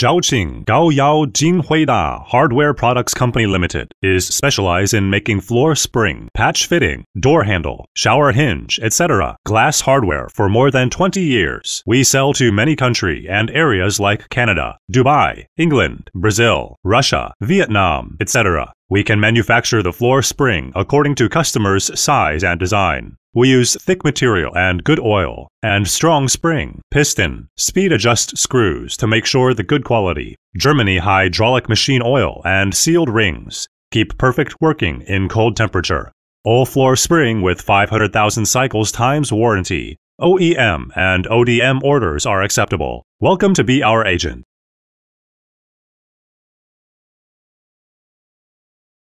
Zhaoqing Gaoyao Jinhuida Hardware Products Company Limited is specialized in making floor spring, patch fitting, door handle, shower hinge, etc. glass hardware for more than 20 years. We sell to many country and areas like Canada, Dubai, England, Brazil, Russia, Vietnam, etc. We can manufacture the floor spring according to customers' size and design. We use thick material and good oil, and strong spring, piston, speed adjust screws to make sure the good quality, Germany hydraulic machine oil, and sealed rings. Keep perfect working in cold temperature. All floor spring with 500,000 cycles times warranty. OEM and ODM orders are acceptable. Welcome to be our agent.